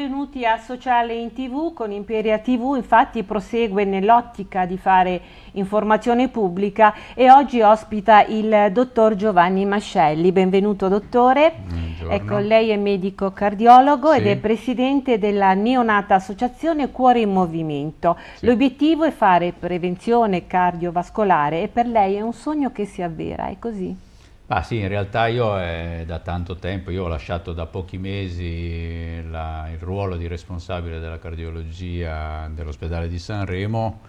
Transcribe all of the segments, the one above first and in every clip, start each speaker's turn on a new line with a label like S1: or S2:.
S1: benvenuti a Sociale in TV con Imperia TV, infatti prosegue nell'ottica di fare informazione pubblica e oggi ospita il dottor Giovanni Mascelli. Benvenuto dottore, Buongiorno. ecco, lei è medico cardiologo sì. ed è presidente della neonata associazione Cuore in Movimento. Sì. L'obiettivo è fare prevenzione cardiovascolare e per lei è un sogno che si avvera, è così?
S2: Ah, sì, in realtà io è eh, da tanto tempo, io ho lasciato da pochi mesi eh, la, il ruolo di responsabile della cardiologia dell'ospedale di Sanremo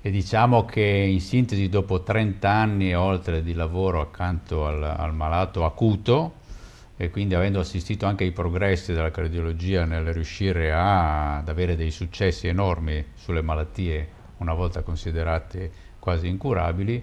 S2: e diciamo che in sintesi dopo 30 anni e oltre di lavoro accanto al, al malato acuto e quindi avendo assistito anche ai progressi della cardiologia nel riuscire a, ad avere dei successi enormi sulle malattie una volta considerate quasi incurabili,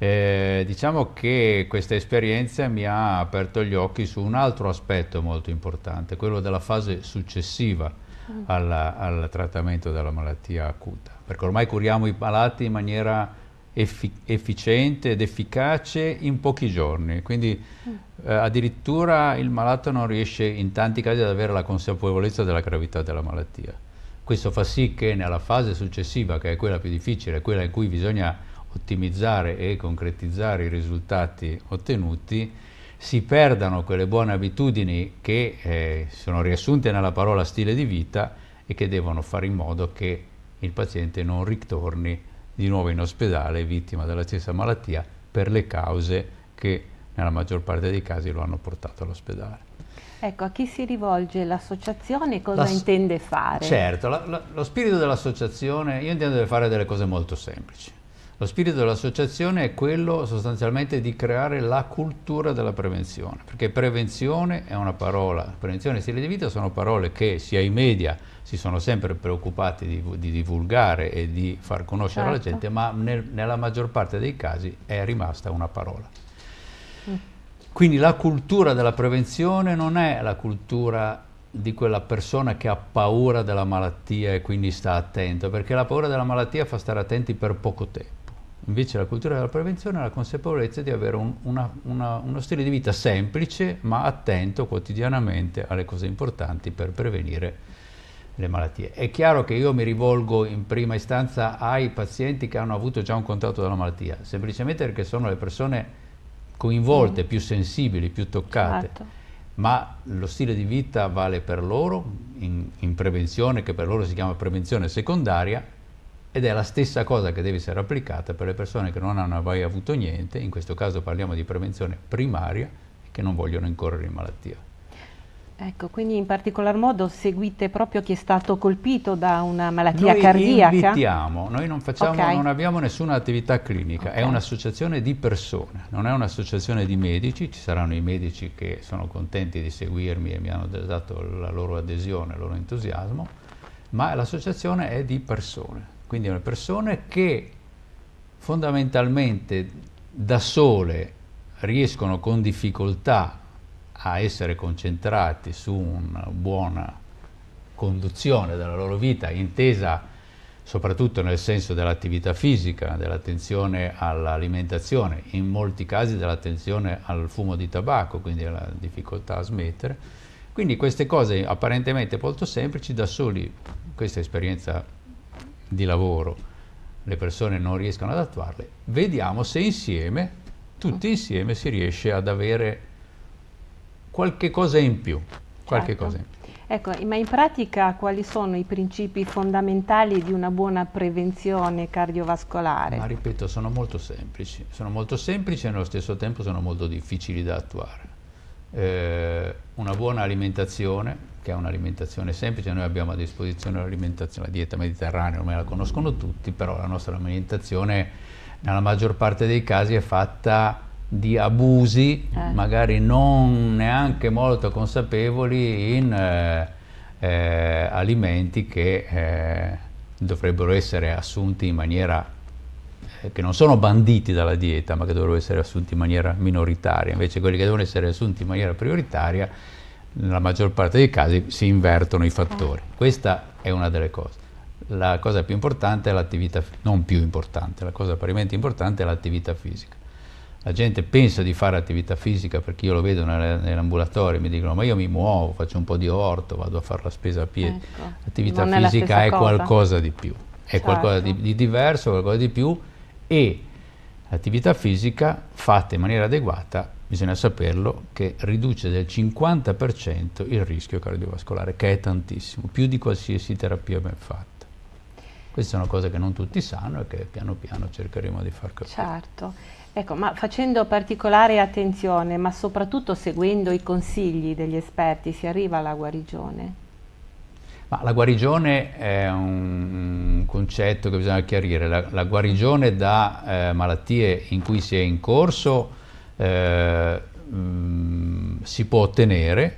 S2: eh, diciamo che questa esperienza mi ha aperto gli occhi su un altro aspetto molto importante, quello della fase successiva mm. alla, al trattamento della malattia acuta, perché ormai curiamo i malati in maniera effic efficiente ed efficace in pochi giorni, quindi mm. eh, addirittura il malato non riesce in tanti casi ad avere la consapevolezza della gravità della malattia. Questo fa sì che nella fase successiva, che è quella più difficile, quella in cui bisogna ottimizzare e concretizzare i risultati ottenuti, si perdano quelle buone abitudini che eh, sono riassunte nella parola stile di vita e che devono fare in modo che il paziente non ritorni di nuovo in ospedale vittima della stessa malattia per le cause che nella maggior parte dei casi lo hanno portato all'ospedale.
S1: Ecco, a chi si rivolge l'associazione e cosa la, intende fare? Certo,
S2: la, la, lo spirito dell'associazione, io intendo fare delle cose molto semplici. Lo spirito dell'associazione è quello sostanzialmente di creare la cultura della prevenzione, perché prevenzione è una parola, prevenzione e stile di vita sono parole che sia i media si sono sempre preoccupati di, di divulgare e di far conoscere certo. alla gente, ma nel, nella maggior parte dei casi è rimasta una parola. Mm. Quindi la cultura della prevenzione non è la cultura di quella persona che ha paura della malattia e quindi sta attento, perché la paura della malattia fa stare attenti per poco tempo Invece la cultura della prevenzione è la consapevolezza di avere un, una, una, uno stile di vita semplice ma attento quotidianamente alle cose importanti per prevenire le malattie. È chiaro che io mi rivolgo in prima istanza ai pazienti che hanno avuto già un contatto dalla malattia, semplicemente perché sono le persone coinvolte, mm. più sensibili, più toccate. Certo. Ma lo stile di vita vale per loro in, in prevenzione, che per loro si chiama prevenzione secondaria, ed è la stessa cosa che deve essere applicata per le persone che non hanno mai avuto niente, in questo caso parliamo di prevenzione primaria, che non vogliono incorrere in malattia.
S1: Ecco, quindi in particolar modo seguite proprio chi è stato colpito da una malattia noi cardiaca? Noi
S2: invitiamo, noi non, facciamo, okay. non, abbiamo nessuna attività clinica, okay. è un'associazione di persone, non è un'associazione di medici, ci saranno i medici che sono contenti di seguirmi e mi hanno dato la loro adesione, il loro entusiasmo, ma l'associazione è di persone, quindi erano persone che fondamentalmente da sole riescono con difficoltà a essere concentrati su una buona conduzione della loro vita, intesa soprattutto nel senso dell'attività fisica, dell'attenzione all'alimentazione, in molti casi dell'attenzione al fumo di tabacco, quindi alla difficoltà a smettere. Quindi queste cose apparentemente molto semplici, da soli, questa esperienza di lavoro le persone non riescono ad attuarle, vediamo se insieme, tutti insieme, si riesce ad avere qualche cosa in più. Qualche certo. cosa in
S1: più. Ecco, ma in pratica quali sono i principi fondamentali di una buona prevenzione cardiovascolare? Ma
S2: ripeto, sono molto semplici, sono molto semplici e nello stesso tempo sono molto difficili da attuare. Eh, una buona alimentazione, che ha un'alimentazione semplice, noi abbiamo a disposizione l'alimentazione, la dieta mediterranea, ormai la conoscono tutti, però la nostra alimentazione nella maggior parte dei casi è fatta di abusi, eh. magari non neanche molto consapevoli, in eh, eh, alimenti che eh, dovrebbero essere assunti in maniera eh, che non sono banditi dalla dieta, ma che dovrebbero essere assunti in maniera minoritaria, invece quelli che devono essere assunti in maniera prioritaria nella maggior parte dei casi si invertono i fattori. Eh. Questa è una delle cose. La cosa più importante è l'attività, non più importante, la cosa parimenti importante è l'attività fisica. La gente pensa di fare attività fisica perché io lo vedo nell'ambulatorio, mi dicono ma io mi muovo, faccio un po' di orto, vado a fare la spesa a piedi. Ecco, L'attività fisica è, è qualcosa di più, è certo. qualcosa di, di diverso, qualcosa di più e l'attività fisica fatta in maniera adeguata bisogna saperlo, che riduce del 50% il rischio cardiovascolare, che è tantissimo, più di qualsiasi terapia ben fatta. Questa è una cosa che non tutti sanno e che piano piano cercheremo di far capire.
S1: Certo, ecco, ma facendo particolare attenzione, ma soprattutto seguendo i consigli degli esperti, si arriva alla guarigione?
S2: Ma la guarigione è un concetto che bisogna chiarire. La, la guarigione da eh, malattie in cui si è in corso mh, eh, mm, si può ottenere,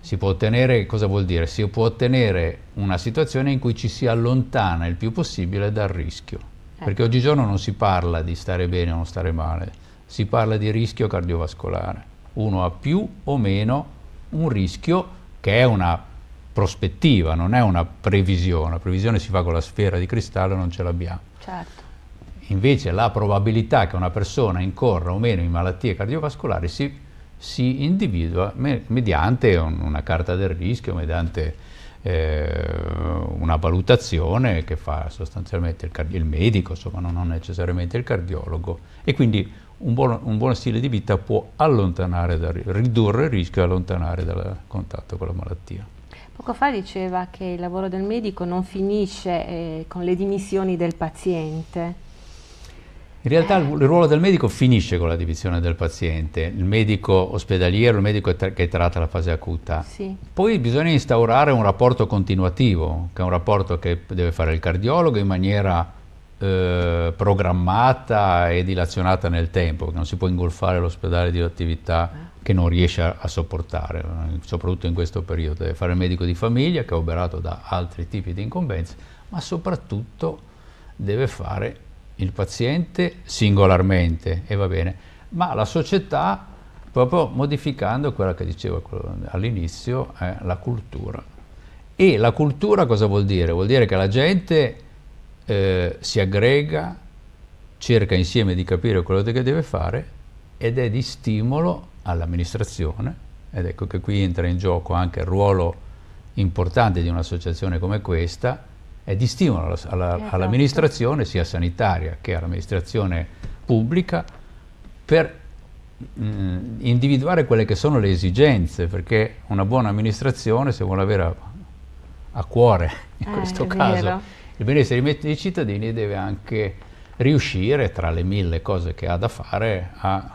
S2: si può ottenere, cosa vuol dire? Si può ottenere una situazione in cui ci si allontana il più possibile dal rischio, ecco. perché oggigiorno non si parla di stare bene o non stare male, si parla di rischio cardiovascolare. Uno ha più o meno un rischio che è una prospettiva, non è una previsione. La previsione si fa con la sfera di cristallo, non ce l'abbiamo. Certo invece la probabilità che una persona incorra o meno in malattie cardiovascolari si, si individua me, mediante un, una carta del rischio, mediante eh, una valutazione che fa sostanzialmente il, il medico, insomma non, non, necessariamente il cardiologo e quindi un buon, un buon stile di vita può da, ridurre il rischio e allontanare dal contatto con la malattia.
S1: Poco fa diceva che il lavoro del medico non finisce eh, con le dimissioni del paziente.
S2: In realtà il ruolo del medico finisce con la divisione del paziente, il medico ospedaliero, il medico che tratta la fase acuta. Sì. Poi bisogna instaurare un rapporto continuativo, che è un rapporto che deve fare il cardiologo in maniera eh, programmata e dilazionata nel tempo, non si può ingolfare l'ospedale di attività che non riesce a, a sopportare, soprattutto in questo periodo. Deve fare il medico di famiglia, che è oberato da altri tipi di incombenze, ma soprattutto deve fare il paziente singolarmente e va bene, ma la società proprio modificando quella che dicevo all'inizio, eh, la cultura. E la cultura cosa vuol dire? Vuol dire che la gente eh, si aggrega, cerca insieme di capire quello che deve fare ed è di stimolo all'amministrazione ed ecco che qui entra in gioco anche il ruolo importante di un'associazione come questa eh, di stimolo alla, alla, all'amministrazione, esatto. sia sanitaria che all'amministrazione pubblica, per mh, mm, individuare quelle che sono le esigenze, perché una buona amministrazione, se vuole avere a, a cuore, in eh, questo caso, vero. il benessere dei cittadini, deve anche riuscire, tra le mille cose che ha da fare, a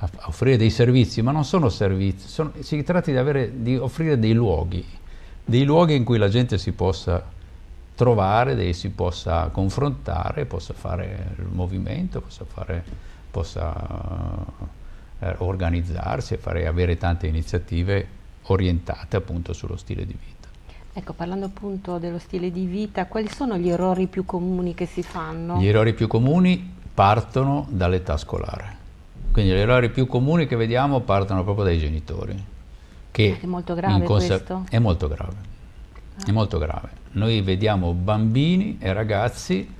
S2: a offrire dei servizi, ma non sono servizi, sono, si tratta di, avere, di, offrire dei luoghi, dei luoghi in cui la gente si possa trovare, dei, si possa confrontare, possa fare il movimento, possa, fare, possa eh, organizzarsi e fare, avere tante iniziative orientate appunto sullo stile di vita.
S1: Ecco, parlando appunto dello stile di vita, quali sono gli errori più comuni che si fanno? Gli
S2: errori più comuni partono dall'età scolare. Quindi gli errori più comuni che vediamo partono proprio dai genitori. Che è
S1: molto grave questo? È
S2: molto grave è molto grave. Noi vediamo bambini e ragazzi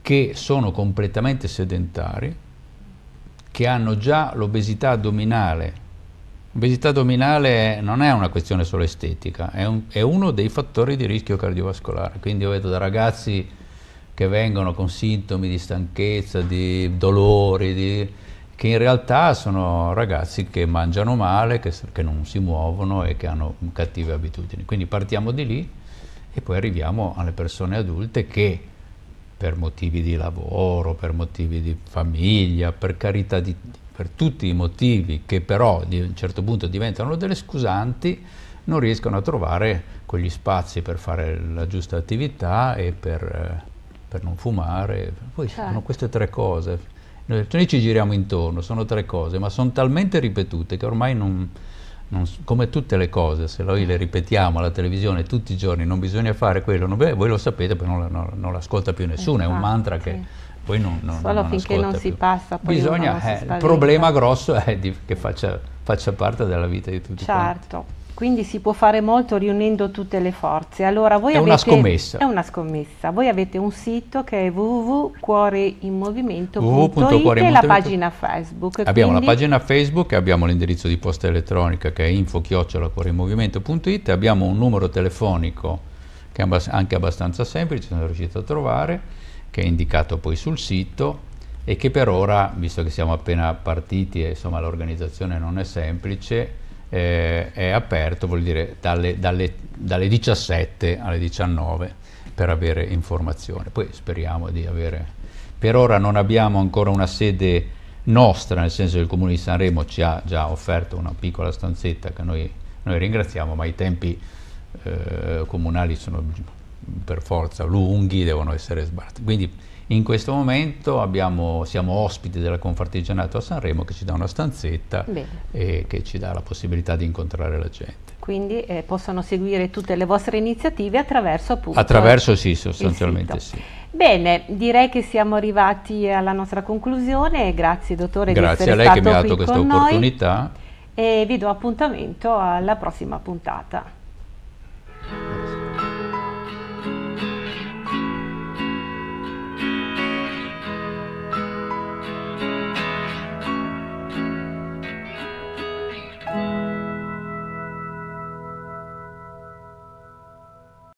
S2: che sono completamente sedentari, che hanno già l'obesità addominale. L'obesità addominale non è una questione solo estetica, è, un, è uno dei fattori di rischio cardiovascolare. Quindi io vedo da ragazzi che vengono con sintomi di stanchezza, di dolori, di che in realtà sono ragazzi che mangiano male, che, che non si muovono e che hanno cattive abitudini. Quindi partiamo di lì e poi arriviamo alle persone adulte che per motivi di lavoro, per motivi di famiglia, per carità di, per tutti i motivi che però a un certo punto diventano delle scusanti, non riescono a trovare quegli spazi per fare la giusta attività e per, eh, per non fumare. Poi certo. sono queste tre cose noi, cioè, noi ci giriamo intorno, sono tre cose, ma sono talmente ripetute che ormai non, non, come tutte le cose, se noi le ripetiamo alla televisione tutti i giorni, non bisogna fare quello, non, beh, voi lo sapete, poi non, non, non l'ascolta più nessuno, è un esatto, mantra che poi non, non Solo non finché non più. si
S1: passa. Poi bisogna, eh, il problema
S2: grosso è di, che faccia, faccia, parte della vita di tutti. Certo.
S1: Quanti. Quindi si può fare molto riunendo tutte le forze. Allora, voi è avete, una scommessa. È una scommessa. Voi avete un sito che è www.cuoreinmovimento.it www e la pagina Facebook. Abbiamo la pagina
S2: Facebook, abbiamo l'indirizzo di posta elettronica che è info-cuoreinmovimento.it, abbiamo un numero telefonico che è anche abbastanza semplice, sono riuscito a trovare, che è indicato poi sul sito e che per ora, visto che siamo appena partiti e l'organizzazione non è semplice, eh, è aperto, vuol dire dalle, dalle, dalle 17 alle 19 per avere informazione. Poi speriamo di avere... Per ora non abbiamo ancora una sede nostra, nel senso che il Comune di Sanremo ci ha già offerto una piccola stanzetta che noi, noi ringraziamo, ma i tempi eh, comunali sono per forza lunghi, devono essere sbarrati. Quindi in questo momento abbiamo, siamo ospiti della Confartigianato a Sanremo che ci dà una stanzetta Bene. e che ci dà la possibilità di incontrare la gente.
S1: Quindi eh, possono seguire tutte le vostre iniziative attraverso appunto... Attraverso sì, sostanzialmente sì. Bene, direi che siamo arrivati alla nostra conclusione. Grazie dottore Grazie di essere stato qui con noi. Grazie a lei che mi ha dato questa opportunità. Noi, e vi do appuntamento alla prossima puntata.